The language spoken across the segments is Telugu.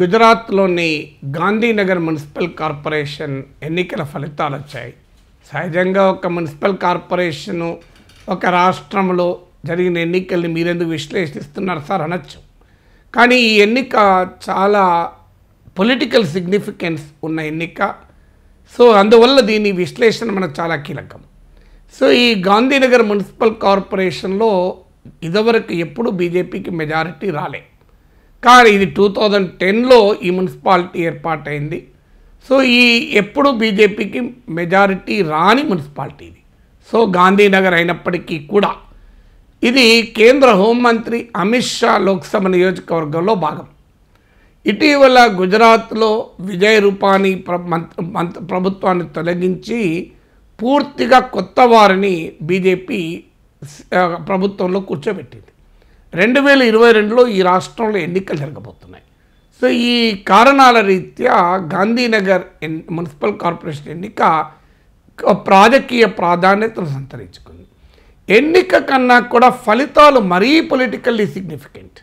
గుజరాత్లోని గాంధీనగర్ మున్సిపల్ కార్పొరేషన్ ఎన్నికల ఫలితాలు వచ్చాయి సహజంగా ఒక మున్సిపల్ కార్పొరేషను ఒక రాష్ట్రంలో జరిగిన ఎన్నికల్ని మీరెందుకు విశ్లేషిస్తున్నారు సార్ అనొచ్చు కానీ ఈ ఎన్నిక చాలా పొలిటికల్ సిగ్నిఫికెన్స్ ఉన్న ఎన్నిక సో అందువల్ల దీని విశ్లేషణ మనకు చాలా కీలకం సో ఈ గాంధీనగర్ మున్సిపల్ కార్పొరేషన్లో ఇదివరకు ఎప్పుడు బీజేపీకి మెజారిటీ రాలే కానీ ఇది టూ థౌజండ్ టెన్లో ఈ మున్సిపాలిటీ ఏర్పాటైంది సో ఈ ఎప్పుడు బీజేపీకి మెజారిటీ రాని మున్సిపాలిటీ ఇది సో గాంధీనగర్ అయినప్పటికీ కూడా ఇది కేంద్ర హోంమంత్రి అమిత్ షా లోక్సభ నియోజకవర్గంలో భాగం ఇటీవల గుజరాత్లో విజయ్ రూపానీ ప్రభుత్వాన్ని తొలగించి పూర్తిగా కొత్త వారిని బీజేపీ ప్రభుత్వంలో కూర్చోబెట్టింది రెండు వేల ఇరవై రెండులో ఈ రాష్ట్రంలో ఎన్నికలు జరగబోతున్నాయి సో ఈ కారణాల రీత్యా గాంధీనగర్ మున్సిపల్ కార్పొరేషన్ ఎన్నిక రాజకీయ ప్రాధాన్యతను సంతరించుకుంది ఎన్నిక కన్నా కూడా ఫలితాలు మరీ పొలిటికల్లీ సిగ్నిఫికెంట్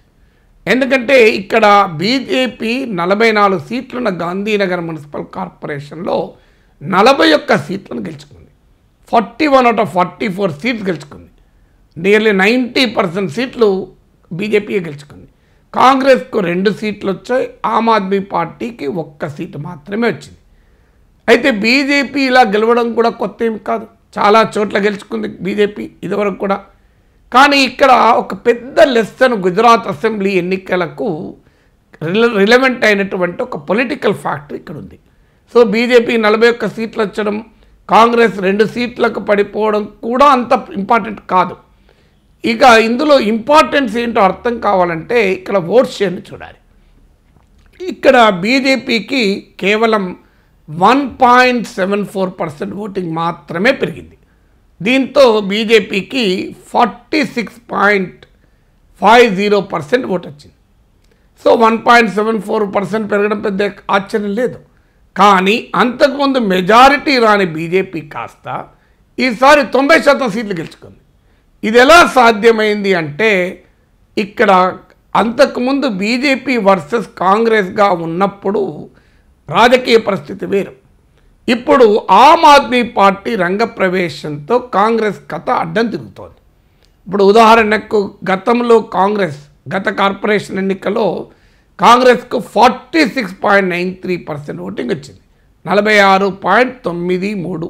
ఎందుకంటే ఇక్కడ బీజేపీ నలభై నాలుగు సీట్లున్న గాంధీనగర్ మున్సిపల్ కార్పొరేషన్లో నలభై ఒక్క సీట్లను గెలుచుకుంది forty one out of forty four seats గెలుచుకుంది నియర్లీ నైంటీ పర్సెంట్ సీట్లు బీజేపీయే గెలుచుకుంది కాంగ్రెస్కు రెండు సీట్లు వచ్చాయి ఆమ్ ఆద్మీ పార్టీకి ఒక్క సీటు మాత్రమే వచ్చింది అయితే బీజేపీ ఇలా గెలవడం కూడా కొత్త ఏమి కాదు చాలా చోట్ల గెలుచుకుంది బీజేపీ ఇదివరకు కూడా కానీ ఇక్కడ ఒక పెద్ద లెసన్ గుజరాత్ అసెంబ్లీ ఎన్నికలకు రిలవెంట్ అయినటువంటి ఒక పొలిటికల్ ఫ్యాక్టర్ ఇక్కడ ఉంది సో బీజేపీ నలభై ఒక్క సీట్లు వచ్చడం కాంగ్రెస్ రెండు సీట్లకు పడిపోవడం కూడా అంత ఇంపార్టెంట్ కాదు ఇక ఇందులో ఇంపార్టెన్స్ ఏంటో అర్థం కావాలంటే ఇక్కడ ఓట్స్ షేర్ని చూడాలి ఇక్కడ బీజేపీకి కేవలం one point seven four percent voting మాత్రమే పెరిగింది దీంతో బీజేపీకి forty six point five zero percent vote వచ్చింది so one point seven four percent పెరగడం పెద్ద ఆశ్చర్యం లేదు కానీ అంతకుముందు మెజారిటీ రాని బీజేపీ కాస్త ఈసారి తొంభై శాతం సీట్లు గెలుచుకుంది ఇది ఎలా సాధ్యమైంది అంటే ఇక్కడ అంతకుముందు బీజేపీ వర్సెస్ కాంగ్రెస్గా ఉన్నప్పుడు రాజకీయ పరిస్థితి వేరు ఇప్పుడు ఆమ్ ఆద్మీ పార్టీ రంగప్రవేశంతో కాంగ్రెస్ కథ అడ్డం తిరుగుతోంది ఇప్పుడు ఉదాహరణకు గతంలో కాంగ్రెస్ గత కార్పొరేషన్ ఎన్నికలో కాంగ్రెస్కు forty six point nine three percent voting వచ్చింది నలభై ఆరు పాయింట్ తొమ్మిది మూడు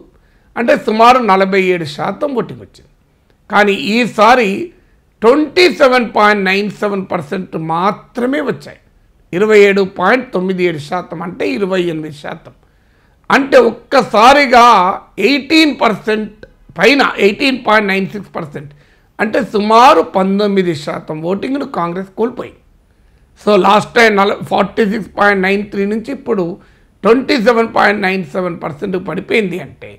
అంటే సుమారు నలభై ఏడు శాతం ఓటింగ్ వచ్చింది కానీ ఈసారి twenty seven point nine seven percent మాత్రమే వచ్చాయి ఇరవై ఏడు పాయింట్ తొమ్మిది ఏడు శాతం అంటే ఇరవై ఎనిమిది శాతం అంటే ఒక్కసారిగా ఎయిటీన్ పర్సెంట్ పైన eighteen point nine six percent అంటే సుమారు పంతొమ్మిది శాతం ఓటింగ్ను కాంగ్రెస్ కోల్పోయింది సో లాస్ట్ టైం నల forty six point nine three నుంచి ఇప్పుడు twenty seven point nine seven percent పడిపోయింది అంటే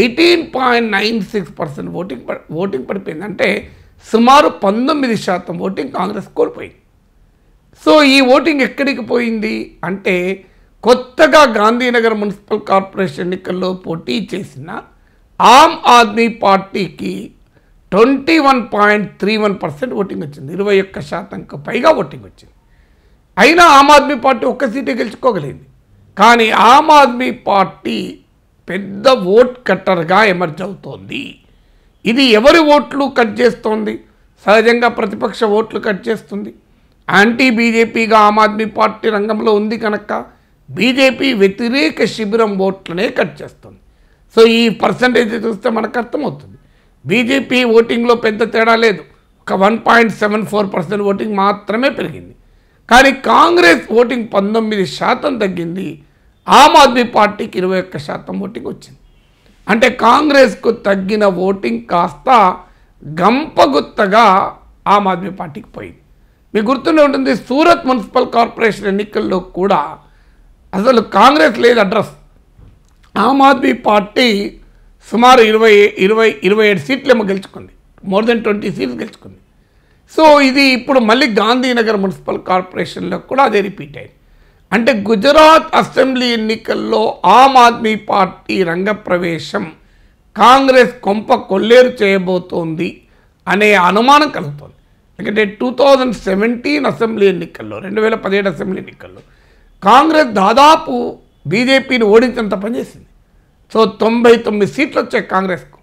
eighteen point nine six percent voting voting పడిపోయింది అంటే సుమారు పంతొమ్మిది శాతం ఓటింగ్ కాంగ్రెస్ కోల్పోయింది సో ఈ ఓటింగ్ ఎక్కడికి పోయింది అంటే కొత్తగా గాంధీనగర్ మున్సిపల్ కార్పొరేషన్ ఎన్నికల్లో పోటీ చేసిన ఆమ్ ఆద్మీ పార్టీకి twenty one point three one percent voting వచ్చింది ఇరవై ఒక్క శాతంకు పైగా ఓటింగ్ వచ్చింది అయినా ఆమ్ ఆద్మీ పార్టీ ఒక్క సీటే గెలుచుకోగలిగింది కానీ ఆమ్ ఆద్మీ పార్టీ పెద్ద ఓట్ కట్టర్గా ఎమర్జ్ అవుతోంది ఇది ఎవరి ఓట్లు కట్ చేస్తోంది సహజంగా ప్రతిపక్ష ఓట్లు కట్ చేస్తుంది యాంటీ బీజేపీగా ఆమ్ ఆద్మీ పార్టీ రంగంలో ఉంది కనుక బీజేపీ వ్యతిరేక శిబిరం ఓట్లనే కట్ చేస్తుంది సో ఈ పర్సంటేజ్ చూస్తే మనకు అర్థమవుతుంది బీజేపీ ఓటింగ్లో పెద్ద తేడా లేదు ఒక one point seven four percent voting మాత్రమే పెరిగింది కానీ కాంగ్రెస్ ఓటింగ్ పంతొమ్మిది శాతం తగ్గింది ఆమ్ ఆద్మీ పార్టీకి ఇరవై ఒక్క శాతం ఓటింగ్ వచ్చింది అంటే కాంగ్రెస్కు తగ్గిన ఓటింగ్ కాస్త గంపగుత్తగా ఆమ్ ఆద్మీ పార్టీకి పోయింది మీకు గుర్తుండే ఉంటుంది సూరత్ మున్సిపల్ కార్పొరేషన్ ఎన్నికల్లో కూడా అసలు కాంగ్రెస్ లేదు అడ్రస్ ఆమ్ ఆద్మీ పార్టీ సుమారు ఇరవై ఇరవై ఇరవై ఏడు సీట్లేమో గెలుచుకుంది మోర్ దెన్ ట్వంటీ సీట్స్ గెలుచుకుంది సో ఇది ఇప్పుడు మళ్ళీ గాంధీనగర్ మున్సిపల్ కార్పొరేషన్లో కూడా అదే రిపీట్ అయింది అంటే గుజరాత్ అసెంబ్లీ ఎన్నికల్లో ఆమ్ ఆద్మీ పార్టీ రంగప్రవేశం కాంగ్రెస్ కొంప కొల్లేరు చేయబోతోంది అనే అనుమానం కలుగుతోంది ఎందుకంటే టూ థౌజండ్ సెవెంటీన్ అసెంబ్లీ ఎన్నికల్లో రెండు వేల పదిహేడు అసెంబ్లీ ఎన్నికల్లో కాంగ్రెస్ దాదాపు బీజేపీని ఓడించినంత పనిచేసింది సో తొంభై తొమ్మిది సీట్లు వచ్చాయి కాంగ్రెస్కు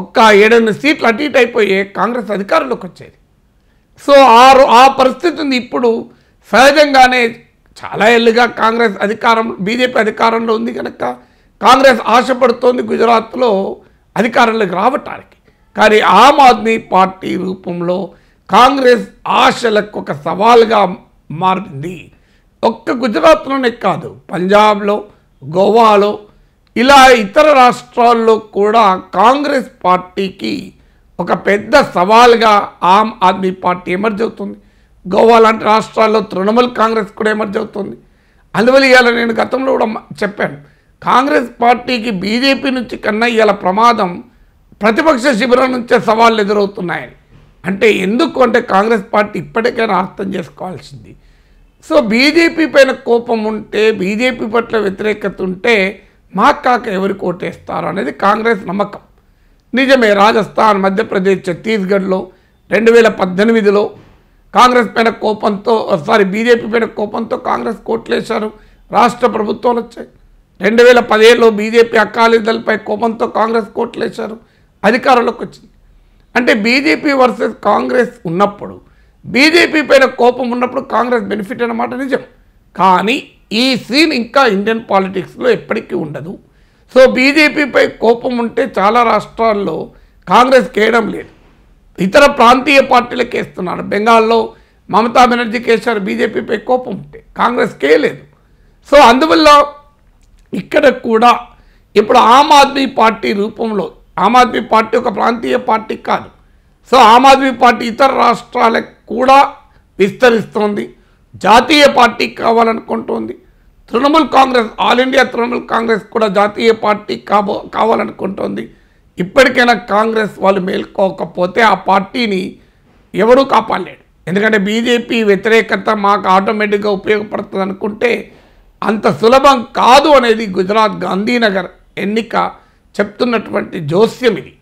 ఒక్క ఏడెనిమిది సీట్లు అటు ఇటు అయిపోయే కాంగ్రెస్ అధికారంలోకి వచ్చేది సో ఆ ఆ పరిస్థితి ఉంది ఇప్పుడు సహజంగానే చాలా ఏళ్ళుగా కాంగ్రెస్ అధికారం బీజేపీ అధికారంలో ఉంది కనుక కాంగ్రెస్ ఆశపడుతోంది గుజరాత్లో అధికారంలోకి రావటానికి కానీ ఆమ్ ఆద్మీ పార్టీ రూపంలో కాంగ్రెస్ ఆశలకు ఒక సవాల్గా మారింది ఒక్క గుజరాత్లోనే కాదు పంజాబ్లో గోవాలో ఇలా ఇతర రాష్ట్రాల్లో కూడా కాంగ్రెస్ పార్టీకి ఒక పెద్ద సవాల్గా ఆమ్ ఆద్మీ పార్టీ ఎమర్జవుతుంది గోవా లాంటి రాష్ట్రాల్లో తృణమూల్ కాంగ్రెస్ కూడా ఎమర్జ్ అవుతుంది అందువల్ల ఇవాళ నేను గతంలో కూడా చెప్పాను కాంగ్రెస్ పార్టీకి బీజేపీ నుంచి కన్నా ఇవాళ ప్రమాదం ప్రతిపక్ష శిబిరం నుంచే సవాళ్ళు ఎదురవుతున్నాయని అంటే ఎందుకు అంటే కాంగ్రెస్ పార్టీ ఇప్పటికైనా అర్థం చేసుకోవాల్సింది సో బీజేపీ పైన కోపం ఉంటే బీజేపీ పట్ల వ్యతిరేకత ఉంటే మా కాక ఎవరు కోటేస్తారు అనేది కాంగ్రెస్ నమ్మకం నిజమే రాజస్థాన్ మధ్యప్రదేశ్ ఛత్తీస్గఢ్లో రెండు వేల పద్దెనిమిదిలో కాంగ్రెస్ పైన కోపంతో సారీ బీజేపీ పైన కోపంతో కాంగ్రెస్ కోట్లేశారు రాష్ట్ర ప్రభుత్వాలు వచ్చాయి రెండు వేల పదిహేడులో బీజేపీ దళపై కోపంతో కాంగ్రెస్ కోట్లేశారు అధికారంలోకి వచ్చింది అంటే బీజేపీ వర్సెస్ కాంగ్రెస్ ఉన్నప్పుడు బీజేపీ పైన కోపం ఉన్నప్పుడు కాంగ్రెస్ బెనిఫిట్ అన్నమాట నిజం కానీ ఈ సీన్ ఇంకా ఇండియన్ పాలిటిక్స్లో ఎప్పటికీ ఉండదు సో బీజేపీపై కోపం ఉంటే చాలా రాష్ట్రాల్లో కాంగ్రెస్ కేయడం లేదు ఇతర ప్రాంతీయ పార్టీలకు వేస్తున్నారు బెంగాల్లో మమతా బెనర్జీ వేశారు బీజేపీపై కోపం ఉంటే కాంగ్రెస్కే లేదు సో అందువల్ల ఇక్కడ కూడా ఇప్పుడు ఆమ్ ఆద్మీ పార్టీ రూపంలో ఆమ్ ఆద్మీ పార్టీ ఒక ప్రాంతీయ పార్టీ కాదు సో ఆమ్ ఆద్మీ పార్టీ ఇతర రాష్ట్రాలకు కూడా విస్తరిస్తోంది జాతీయ పార్టీ కావాలనుకుంటోంది తృణమూల్ కాంగ్రెస్ ఆల్ ఇండియా తృణమూల్ కాంగ్రెస్ కూడా జాతీయ పార్టీ కాబో కావాలనుకుంటోంది ఇప్పటికైనా కాంగ్రెస్ వాళ్ళు మేల్కోకపోతే ఆ పార్టీని ఎవరూ కాపాడలేడు ఎందుకంటే బీజేపీ వ్యతిరేకత మాకు ఆటోమేటిక్గా ఉపయోగపడుతుంది అనుకుంటే అంత సులభం కాదు అనేది గుజరాత్ గాంధీనగర్ ఎన్నిక చెప్తున్నటువంటి జోస్యం ఇది